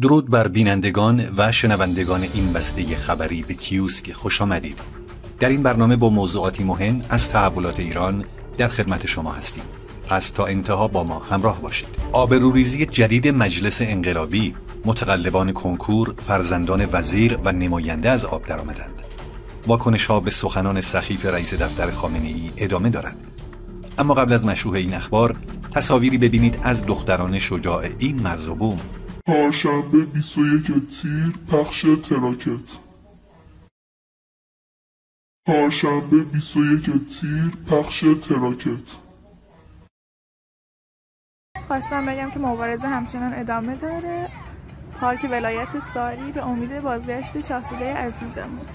درود بر بینندگان و شنوندگان این بسته خبری به کیوسک خوش آمدید در این برنامه با موضوعاتی مهم از تحولات ایران در خدمت شما هستیم پس تا انتها با ما همراه باشید آبروریزی جدید مجلس انقلابی متقلبان کنکور فرزندان وزیر و نماینده از آب درآمدند واکنش ها به سخنان سخیف رئیس دفتر خامنه ای ادامه دارد اما قبل از مشروع این اخبار تصاویری ببینید از دختران شجاع این مرز بوم چهارشنبه 21 تیر پخش تراکت چهارشنبه 21 تیر پخش تراکت خواستم بگم که مبارزه همچنان ادامه داره پارک ولایت ساری به امید بازگشت شاهزاده عزیزمون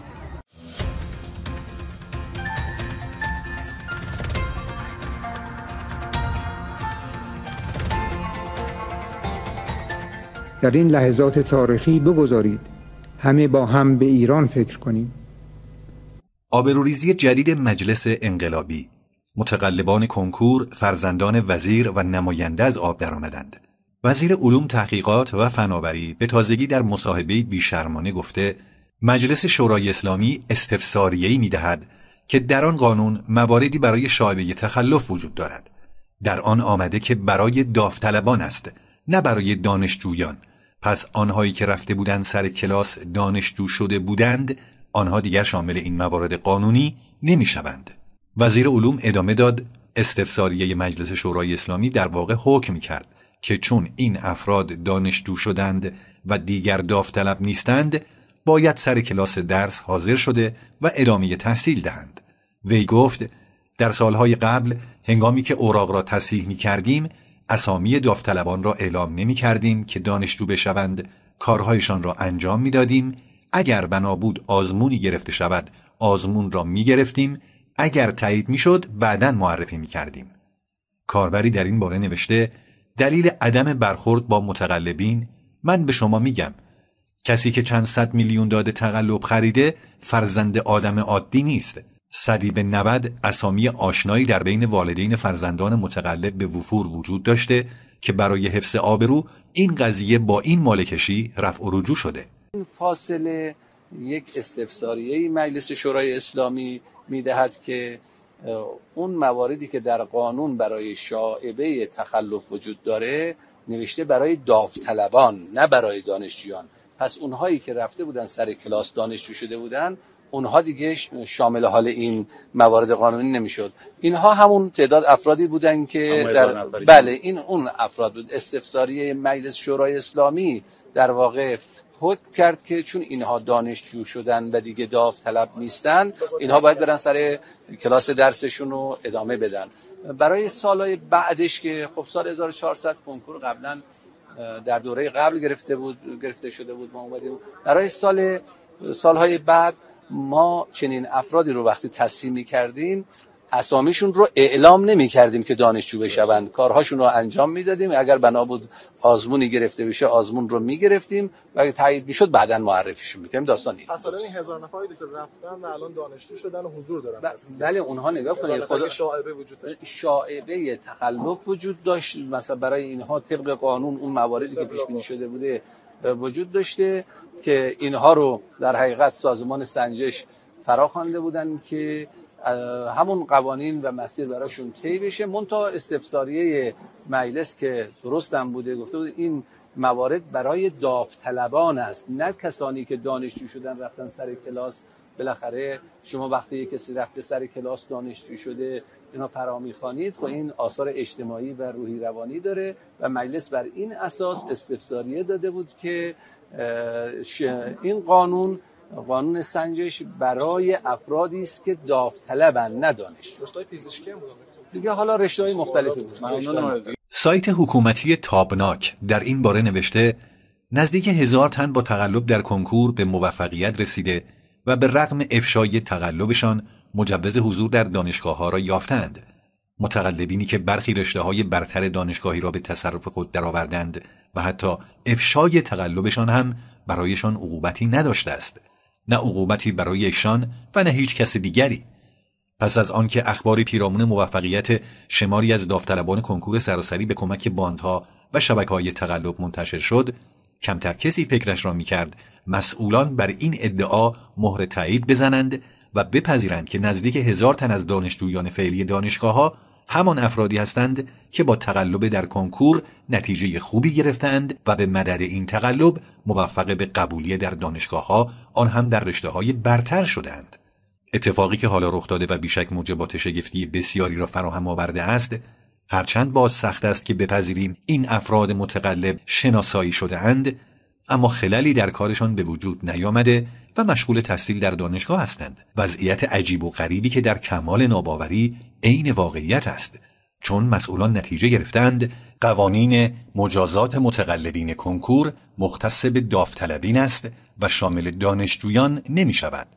در این لحظات تاریخی بگذارید همه با هم به ایران فکر کنیم آبروریزی جدید مجلس انقلابی متقلبان کنکور فرزندان وزیر و نماینده از آب درآمدند وزیر علوم تحقیقات و فناوری به تازگی در مصاحبه بیشرمانه گفته مجلس شورای اسلامی می دهد که در آن قانون مواردی برای شایبه تخلف وجود دارد در آن آمده که برای داوطلبان است نه برای دانشجویان پس آنهایی که رفته بودند سر کلاس دانشجو شده بودند آنها دیگر شامل این موارد قانونی نمی شوند. وزیر علوم ادامه داد استفساریه مجلس شورای اسلامی در واقع حکم کرد که چون این افراد دانشجو شدند و دیگر داوطلب نیستند باید سر کلاس درس حاضر شده و ادامه تحصیل دهند وی گفت در سالهای قبل هنگامی که اوراق را تصحیح می کردیم اسامی داوطلبان را اعلام نمی کردیم که دانشجو بشوند کارهایشان را انجام می دادیم اگر بنا بود آزمونی گرفته شود آزمون را می گرفتیم اگر تایید می شد بعدا معرفی می کردیم کاربری در این باره نوشته دلیل عدم برخورد با متقلبین من به شما میگم کسی که چند صد میلیون داده تقلب خریده فرزند آدم عادی نیست به نود اسامی آشنایی در بین والدین فرزندان متقلب به وفور وجود داشته که برای حفظ آبرو این قضیه با این مالکشی رفع و رجوع شده این فاصله یک استفساریه مجلس شورای اسلامی میدهد که اون مواردی که در قانون برای شاعبه تخلف وجود داره نوشته برای داوطلبان نه برای دانشجویان پس اونهایی که رفته بودن سر کلاس دانشجو شده بودن اونها دیگه شامل حال این موارد قانونی نمیشد اینها همون تعداد افرادی بودن که در... بله این اون افراد بود استفساری مجلس شورای اسلامی در واقع حکم کرد که چون اینها دانشجو شدن و دیگه طلب نیستن اینها باید برن سر کلاس درسشون رو ادامه بدن برای سالهای بعدش که خب سال 1400 کنکور قبلا در دوره قبل گرفته بود گرفته شده بود ما اومدیم برای سال سالهای بعد ما چنین افرادی رو وقتی تصمیم می کردیم اسامیشون رو اعلام نمی کردیم که دانشجو بشوند کارهاشون رو انجام میدادیم اگر بنا بود آزمونی گرفته بشه آزمون رو می گرفتیم و اگه تایید میشد بعدا معرفیشون کنیم داستان این پس این هزار نفری که رفتن و الان دانشجو شدن و حضور دارن بله اونها نگاه کنید خدا شاعبه وجود داشت شاعبه تخلف وجود داشت مثلا برای اینها طبق قانون اون مواردی که پیش بینی شده بوده وجود داشته که اینها رو در حقیقت سازمان سنجش خوانده بودن که همون قوانین و مسیر براشون طی بشه منتها استفساریه مجلس که درست بوده گفته بود این موارد برای داوطلبان است نه کسانی که دانشجو شدن رفتن سر کلاس بالاخره شما وقتی یه کسی رفته سر کلاس دانشجو شده اینا خانید خب این آثار اجتماعی و روحی روانی داره و مجلس بر این اساس استفساریه داده بود که این قانون قانون سنجش برای افرادی است که داوطلبن نه دانشجو دیگه حالا مختلفی سایت حکومتی تابناک در این باره نوشته نزدیک هزار تن با تقلب در کنکور به موفقیت رسیده و به رغم افشای تقلبشان مجوز حضور در دانشگاه ها را یافتند متقلبینی که برخی رشته های برتر دانشگاهی را به تصرف خود درآوردند و حتی افشای تقلبشان هم برایشان عقوبتی نداشته است نه عقوبتی برای برایشان و نه هیچ کس دیگری پس از آنکه اخبار پیرامون موفقیت شماری از داوطلبان کنکور سراسری به کمک باندها و شبکه های تقلب منتشر شد کمتر کسی فکرش را میکرد مسئولان بر این ادعا مهر تایید بزنند و بپذیرند که نزدیک هزار تن از دانشجویان فعلی ها همان افرادی هستند که با تقلب در کنکور نتیجه خوبی گرفتند و به مدد این تقلب موفق به قبولی در دانشگاه ها آن هم در رشته های برتر شدند اتفاقی که حالا رخ داده و بیشک موجبات شگفتی بسیاری را فراهم آورده است هرچند باز سخت است که بپذیریم این افراد متقلب شناسایی شده اما خلالی در کارشان به وجود نیامده و مشغول تحصیل در دانشگاه هستند وضعیت عجیب و غریبی که در کمال ناباوری عین واقعیت است چون مسئولان نتیجه گرفتند قوانین مجازات متقلبین کنکور مختص به داوطلبین است و شامل دانشجویان نمی شود.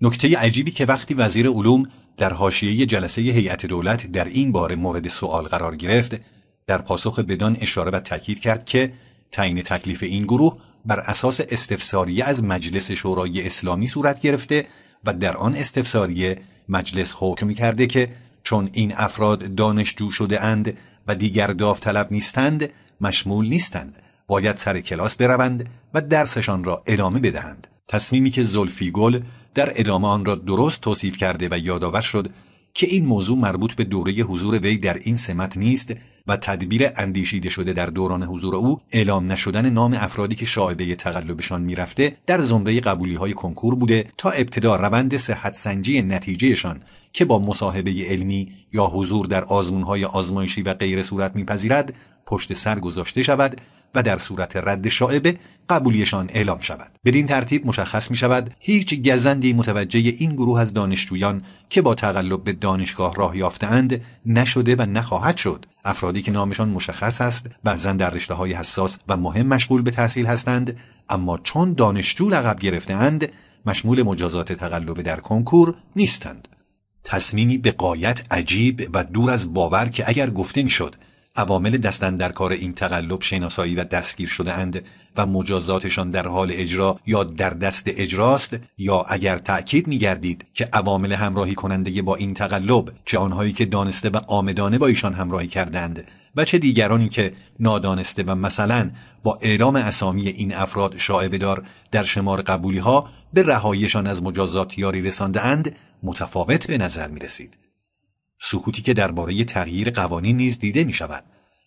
نکته عجیبی که وقتی وزیر علوم در حاشیه جلسه هیئت دولت در این بار مورد سوال قرار گرفت در پاسخ بدان اشاره و تاکید کرد که تعیین تکلیف این گروه بر اساس استفساریه از مجلس شورای اسلامی صورت گرفته و در آن استفساریه مجلس حکم کرده که چون این افراد دانشجو شده اند و دیگر داوطلب نیستند مشمول نیستند باید سر کلاس بروند و درسشان را ادامه بدهند تصمیمی که زلفی گل در ادامه آن را درست توصیف کرده و یادآور شد که این موضوع مربوط به دوره حضور وی در این سمت نیست و تدبیر اندیشیده شده در دوران حضور او اعلام نشدن نام افرادی که شاعبه تقلبشان میرفته در زمره قبولی های کنکور بوده تا ابتدا روند صحت سنجی نتیجهشان که با مصاحبه علمی یا حضور در آزمونهای آزمایشی و غیر صورت میپذیرد پشت سر گذاشته شود و در صورت رد شاعبه قبولیشان اعلام شود بدین ترتیب مشخص می شود هیچ گزندی متوجه این گروه از دانشجویان که با تقلب به دانشگاه راه یافتهاند نشده و نخواهد شد افرادی که نامشان مشخص است بعضا در رشته های حساس و مهم مشغول به تحصیل هستند اما چون دانشجو لقب گرفتهاند مشمول مجازات تقلب در کنکور نیستند تصمیمی به قایت عجیب و دور از باور که اگر گفته میشد عوامل دستن در کار این تقلب شناسایی و دستگیر شده اند و مجازاتشان در حال اجرا یا در دست اجراست یا اگر تأکید می گردید که عوامل همراهی کننده با این تقلب چه آنهایی که دانسته و آمدانه با ایشان همراهی کردند و چه دیگرانی که نادانسته و مثلا با اعلام اسامی این افراد دار در شمار قبولی ها به رهایشان از مجازات یاری رسانده متفاوت به نظر می رسید. سکوتی که درباره تغییر قوانین نیز دیده می شود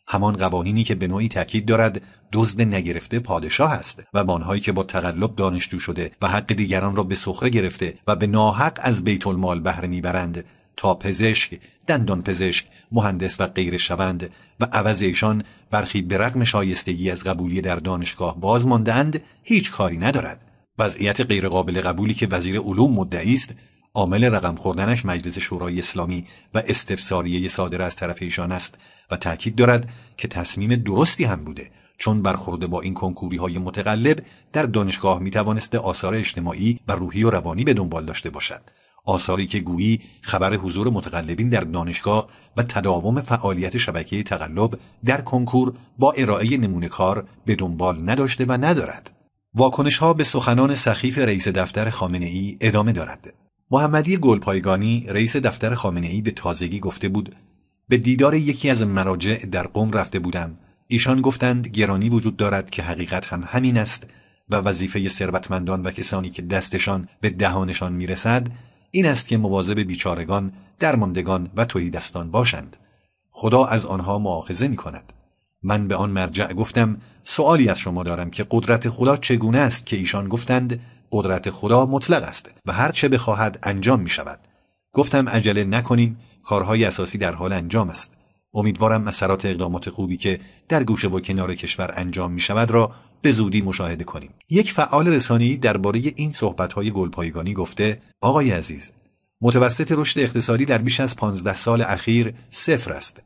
همان قوانینی که به نوعی تاکید دارد دزد نگرفته پادشاه است و بانهایی که با تقلب دانشجو شده و حق دیگران را به سخره گرفته و به ناحق از بیت المال بهره میبرند تا پزشک دندان پزشک مهندس و غیر شوند و عوض ایشان برخی به شایستگی از قبولی در دانشگاه باز ماندند هیچ کاری ندارد وضعیت غیرقابل قبولی که وزیر علوم مدعی است عامل رقم خوردنش مجلس شورای اسلامی و استفساریه صادره از طرف ایشان است و تاکید دارد که تصمیم درستی هم بوده چون برخورده با این کنکوری های متقلب در دانشگاه می توانسته آثار اجتماعی و روحی و روانی به دنبال داشته باشد آثاری که گویی خبر حضور متقلبین در دانشگاه و تداوم فعالیت شبکه تقلب در کنکور با ارائه نمونه کار به دنبال نداشته و ندارد واکنش ها به سخنان سخیف رئیس دفتر خامنه ای ادامه دارد محمدی گلپایگانی رئیس دفتر خامنه ای به تازگی گفته بود به دیدار یکی از مراجع در قوم رفته بودم ایشان گفتند گرانی وجود دارد که حقیقت هم همین است و وظیفه ثروتمندان و کسانی که دستشان به دهانشان میرسد این است که مواظب بیچارگان، درماندگان و توی دستان باشند. خدا از آنها معاخزه می کند. من به آن مرجع گفتم سوالی از شما دارم که قدرت خدا چگونه است که ایشان گفتند قدرت خدا مطلق است و هر چه بخواهد انجام می شود گفتم عجله نکنیم کارهای اساسی در حال انجام است امیدوارم اثرات اقدامات خوبی که در گوشه و کنار کشور انجام می شود را به زودی مشاهده کنیم یک فعال رسانی درباره این صحبت‌های گلپایگانی گفته آقای عزیز متوسط رشد اقتصادی در بیش از 15 سال اخیر صفر است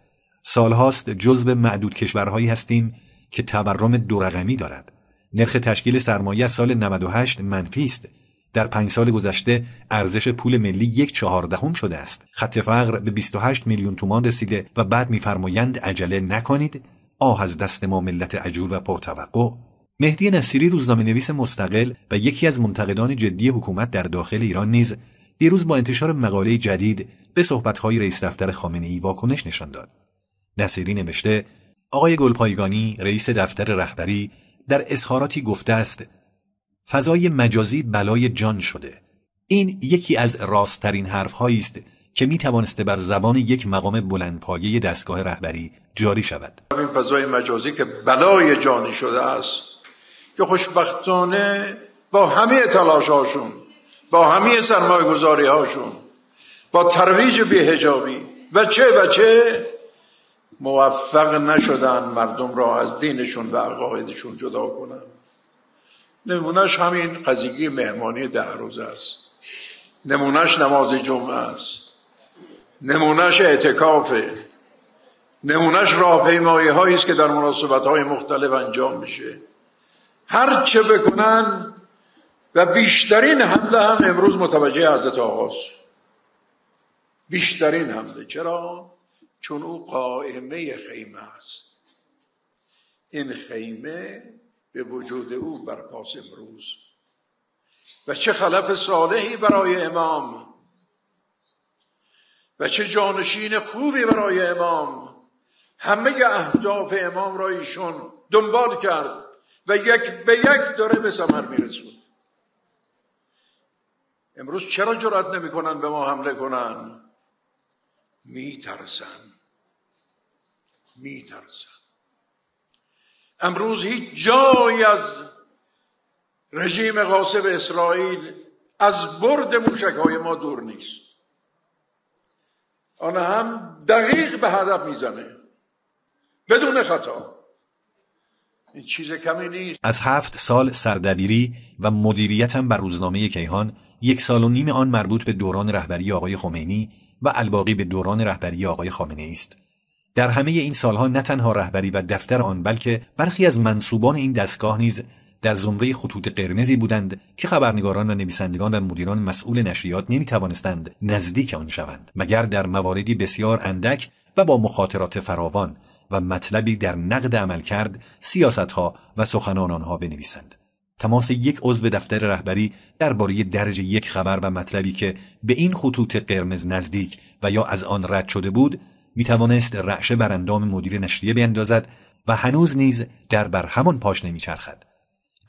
سالهاست جزو معدود کشورهایی هستیم که تورم دو دارد نرخ تشکیل سرمایه سال 98 منفی است در پنج سال گذشته ارزش پول ملی یک چهاردهم شده است خط فقر به 28 میلیون تومان رسیده و بعد میفرمایند عجله نکنید آه از دست ما ملت عجور و پرتوقع مهدی نصیری روزنامه نویس مستقل و یکی از منتقدان جدی حکومت در داخل ایران نیز دیروز با انتشار مقاله جدید به صحبتهای رئیس دفتر خامنه ای واکنش نشان داد. نصیری نوشته آقای گلپایگانی رئیس دفتر رهبری در اظهاراتی گفته است فضای مجازی بلای جان شده این یکی از راستترین حرفهایی است که می توانسته بر زبان یک مقام بلندپایه دستگاه رهبری جاری شود این فضای مجازی که بلای جانی شده است که خوشبختانه با همه تلاش هاشون با همه سرمایه گذاری هاشون با ترویج بیهجابی و چه و چه موفق نشدن مردم را از دینشون و عقایدشون جدا کنن نمونهش همین قضیه مهمانی ده روزه است نمونهش نماز جمعه است نمونهش اعتکافه نمونهش راهپیمایی هایی است که در مناسبت های مختلف انجام میشه هر چه بکنن و بیشترین حمله هم امروز متوجه حضرت آقاست بیشترین حمله چرا چون او قائمه خیمه است این خیمه به وجود او برپاس امروز و چه خلف صالحی برای امام و چه جانشین خوبی برای امام همه اهداف امام را ایشون دنبال کرد و یک به یک داره به سمر میرسون امروز چرا جرأت نمیکنن به ما حمله کنن میترسند امروز هیچ جایی از رژیم غاصب اسرائیل از برد موشک های ما دور نیست آن هم دقیق به هدف میزنه بدون خطا این چیز کمی نیست از هفت سال سردبیری و مدیریتم بر روزنامه کیهان یک سال و نیم آن مربوط به دوران رهبری آقای خمینی و الباقی به دوران رهبری آقای خامنه است در همه این سالها نه تنها رهبری و دفتر آن بلکه برخی از منصوبان این دستگاه نیز در زمره خطوط قرمزی بودند که خبرنگاران و نویسندگان و مدیران مسئول نشریات نمی توانستند نزدیک آن شوند مگر در مواردی بسیار اندک و با مخاطرات فراوان و مطلبی در نقد عمل کرد سیاستها و سخنان آنها بنویسند تماس یک عضو دفتر رهبری درباره درجه یک خبر و مطلبی که به این خطوط قرمز نزدیک و یا از آن رد شده بود میتوانست رعشه بر اندام مدیر نشریه بیندازد و هنوز نیز در بر همان پاش نمیچرخد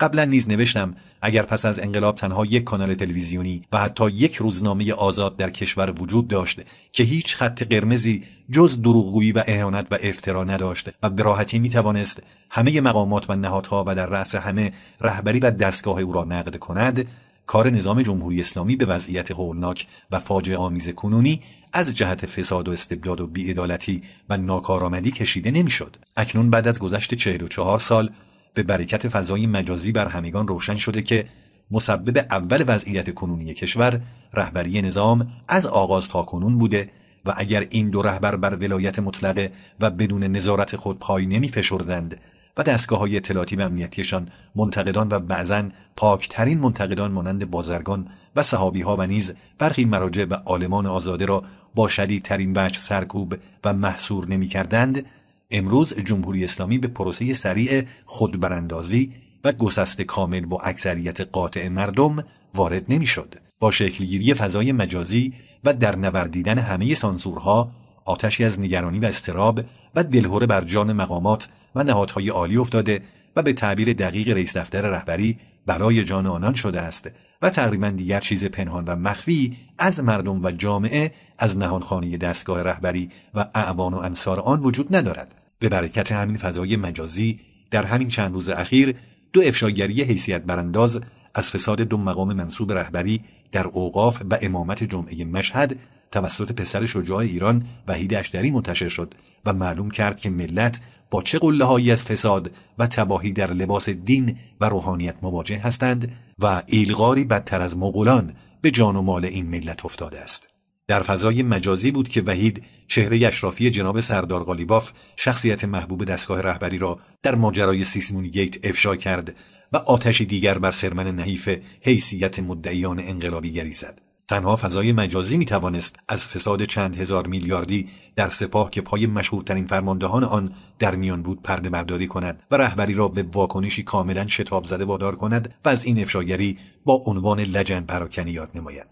قبلا نیز نوشتم اگر پس از انقلاب تنها یک کانال تلویزیونی و حتی یک روزنامه آزاد در کشور وجود داشت که هیچ خط قرمزی جز دروغگویی و اهانت و افترا نداشت و به راحتی می توانست همه مقامات و نهادها و در رأس همه رهبری و دستگاه او را نقد کند کار نظام جمهوری اسلامی به وضعیت هولناک و فاجعه آمیز کنونی از جهت فساد و استبداد و بیعدالتی و ناکارآمدی کشیده نمیشد اکنون بعد از گذشت و چهار سال به برکت فضای مجازی بر همگان روشن شده که مسبب اول وضعیت کنونی کشور رهبری نظام از آغاز تا کنون بوده و اگر این دو رهبر بر ولایت مطلقه و بدون نظارت خود پای نمی فشردند و دستگاه های اطلاعاتی و امنیتیشان منتقدان و بعضا پاکترین منتقدان مانند بازرگان و صحابی ها و نیز برخی مراجع و عالمان آزاده را با شدیدترین وجه سرکوب و محصور نمی کردند، امروز جمهوری اسلامی به پروسه سریع خودبراندازی و گسست کامل با اکثریت قاطع مردم وارد نمیشد. با شکلگیری فضای مجازی و در نوردیدن همه سانسورها آتشی از نگرانی و استراب و دلهوره بر جان مقامات و نهادهای عالی افتاده و به تعبیر دقیق رئیس دفتر رهبری برای جان آنان شده است و تقریبا دیگر چیز پنهان و مخفی از مردم و جامعه از نهانخانه دستگاه رهبری و اعوان و انصار آن وجود ندارد به برکت همین فضای مجازی در همین چند روز اخیر دو افشاگری حیثیت برانداز از فساد دو مقام منصوب رهبری در اوقاف و امامت جمعه مشهد توسط پسر شجاع ایران وحید اشتری منتشر شد و معلوم کرد که ملت با چه قله هایی از فساد و تباهی در لباس دین و روحانیت مواجه هستند و ایلغاری بدتر از مغولان به جان و مال این ملت افتاده است در فضای مجازی بود که وحید چهره اشرافی جناب سردار قالیباف شخصیت محبوب دستگاه رهبری را در ماجرای سیسمون گیت افشا کرد و آتش دیگر بر خرمن نحیف حیثیت مدعیان انقلابی گری زد تنها فضای مجازی می توانست از فساد چند هزار میلیاردی در سپاه که پای مشهورترین فرماندهان آن در میان بود پرده برداری کند و رهبری را به واکنشی کاملا شتاب زده وادار کند و از این افشاگری با عنوان لجن پراکنی یاد نماید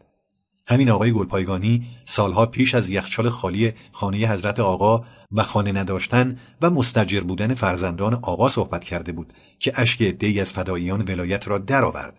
همین آقای گلپایگانی سالها پیش از یخچال خالی خانه حضرت آقا و خانه نداشتن و مستجر بودن فرزندان آقا صحبت کرده بود که اشک عدهای از فداییان ولایت را درآورد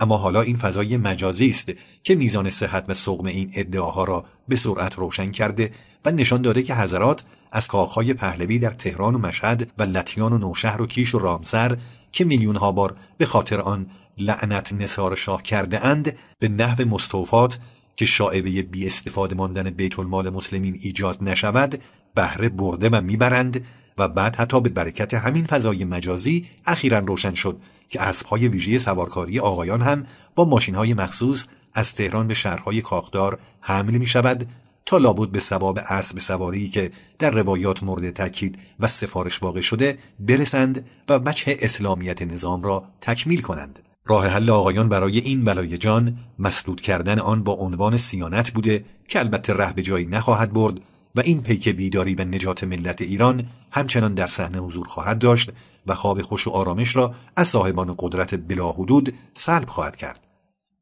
اما حالا این فضای مجازی است که میزان صحت و سقم این ادعاها را به سرعت روشن کرده و نشان داده که حضرات از کاخهای پهلوی در تهران و مشهد و لطیان و نوشهر و کیش و رامسر که میلیونها بار به خاطر آن لعنت نصار شاه کرده اند به نحو مستوفات که شاعبه بی استفاده ماندن بیت المال مسلمین ایجاد نشود بهره برده و میبرند و بعد حتی به برکت همین فضای مجازی اخیرا روشن شد که اسبهای ویژه سوارکاری آقایان هم با ماشینهای مخصوص از تهران به شهرهای کاخدار حمل می شود تا لابد به سبب اسب سواری که در روایات مورد تاکید و سفارش واقع شده برسند و بچه اسلامیت نظام را تکمیل کنند راه حل آقایان برای این بلای جان مسدود کردن آن با عنوان سیانت بوده که البته ره به جایی نخواهد برد و این پیک بیداری و نجات ملت ایران همچنان در صحنه حضور خواهد داشت و خواب خوش و آرامش را از صاحبان قدرت بلاحدود سلب خواهد کرد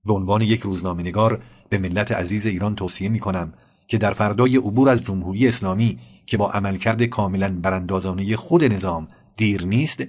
به عنوان یک روزنامه نگار به ملت عزیز ایران توصیه می که در فردای عبور از جمهوری اسلامی که با عملکرد کاملا براندازانه خود نظام دیر نیست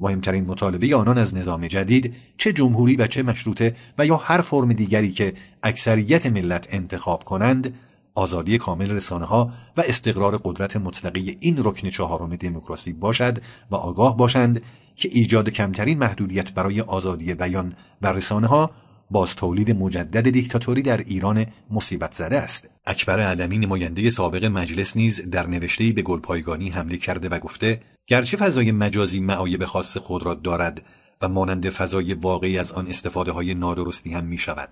مهمترین مطالبه آنان از نظام جدید چه جمهوری و چه مشروطه و یا هر فرم دیگری که اکثریت ملت انتخاب کنند آزادی کامل رسانه ها و استقرار قدرت مطلقه این رکن چهارم دموکراسی باشد و آگاه باشند که ایجاد کمترین محدودیت برای آزادی بیان و رسانه ها باز تولید مجدد دیکتاتوری در ایران مصیبت زده است اکبر علمی نماینده سابق مجلس نیز در نوشته‌ای به گلپایگانی حمله کرده و گفته گرچه فضای مجازی معایب خاص خود را دارد و مانند فضای واقعی از آن استفاده های نادرستی هم می شود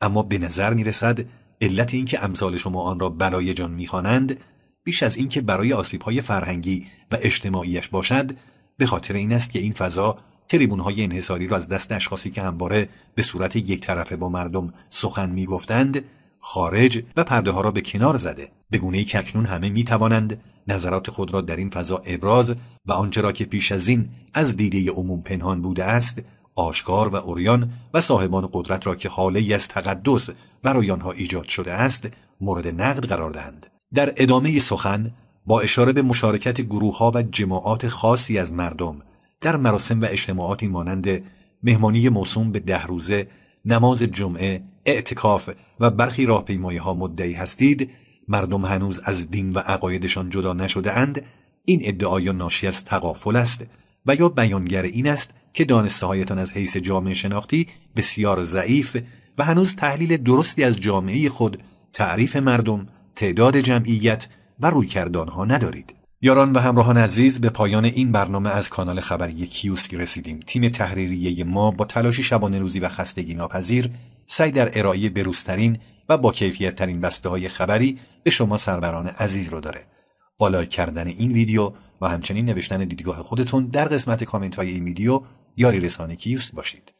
اما به نظر می رسد علت اینکه امثال شما آن را برای جان میخوانند بیش از اینکه برای آسیبهای فرهنگی و اجتماعیش باشد به خاطر این است که این فضا تریبون های انحصاری را از دست اشخاصی که همواره به صورت یک طرفه با مردم سخن میگفتند خارج و پرده ها را به کنار زده به گونه ای که اکنون همه می توانند نظرات خود را در این فضا ابراز و آنچه را که پیش از این از دیده عموم پنهان بوده است آشکار و اوریان و صاحبان قدرت را که حاله از تقدس برای آنها ایجاد شده است مورد نقد قرار دهند در ادامه سخن با اشاره به مشارکت گروه و جماعات خاصی از مردم در مراسم و اجتماعاتی مانند مهمانی موسوم به ده روزه نماز جمعه اعتکاف و برخی راهپیمایی ها مدعی هستید مردم هنوز از دین و عقایدشان جدا نشده اند این ادعای ناشی از تقافل است و یا بیانگر این است که دانسته هایتان از حیث جامعه شناختی بسیار ضعیف و هنوز تحلیل درستی از جامعه خود، تعریف مردم، تعداد جمعیت و ها ندارید. یاران و همراهان عزیز به پایان این برنامه از کانال خبری کیوسک رسیدیم. تیم تحریریه ما با تلاشی شبانه روزی و خستگی ناپذیر سعی در ارائه بروزترین و با کیفیت ترین بسته های خبری به شما سروران عزیز رو داره. بالا کردن این ویدیو و همچنین نوشتن دیدگاه خودتون در قسمت کامنت های این ویدیو یاری رسانی کیوست باشید